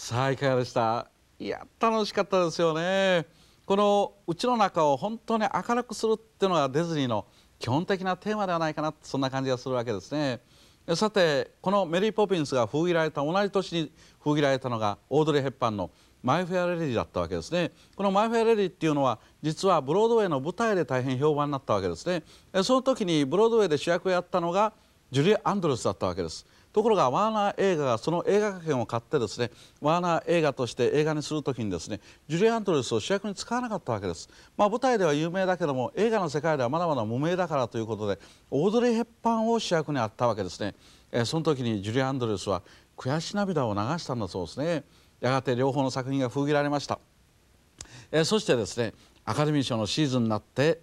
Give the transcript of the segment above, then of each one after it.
さあいかがでしたいや楽しかったですよねこのうちの中を本当に明るくするっていうのがディズニーの基本的なテーマではないかなそんな感じがするわけですねさてこのメリー・ポピンスが封切られた同じ年に封切られたのがオードリー・ヘッパンの「マイ・フェア・レディ」だったわけですねこの「マイ・フェア・レディ」っていうのは実はブロードウェイの舞台で大変評判になったわけですねその時にブロードウェイで主役をやったのがジュリア・アンドルスだったわけですところがワーナー映画がその映画券を買ってですねワーナー映画として映画にする時にですねジュリー・アントレスを主役に使わなかったわけです、まあ、舞台では有名だけども映画の世界ではまだまだ無名だからということでオードリー・ヘッパンを主役にあったわけですね、えー、その時にジュリー・アントレスは悔し涙を流したんだそうですねやがて両方の作品が封切られました、えー、そしてですねアカデミー賞のシーズンになって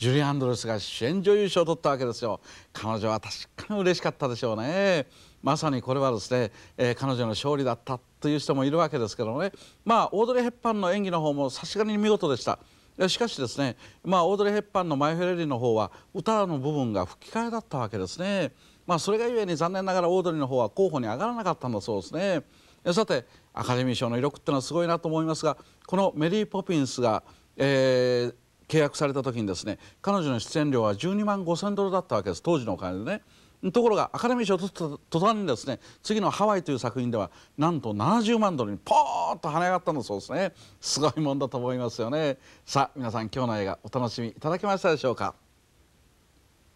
ジュリアンドレスが主演女優賞を取ったわけですよ彼女は確かに嬉しかったでしょうねまさにこれはですね、えー、彼女の勝利だったという人もいるわけですけどもねまあオードリー・ヘッパンの演技の方もさすがに見事でしたしかしですね、まあ、オードリー・ヘッパンの「マイ・フェレリー」の方は歌の部分が吹き替えだったわけですね、まあ、それがゆえに残念ながらオードリーの方は候補に上がらなかったんだそうですねさてアカデミー賞の威力ってのはすごいなと思いますがこのメリー・ポピンスが、えー、契約された時にですね彼女の出演料は12万5,000ドルだったわけです当時のお金でね。ところがアカデミー賞を取った途端にですね次の「ハワイ」という作品ではなんと70万ドルにポーンと跳ね上がったのそうですねすごいもんだと思いますよねさあ皆さん今日の映画お楽しみいただけましたでしょうか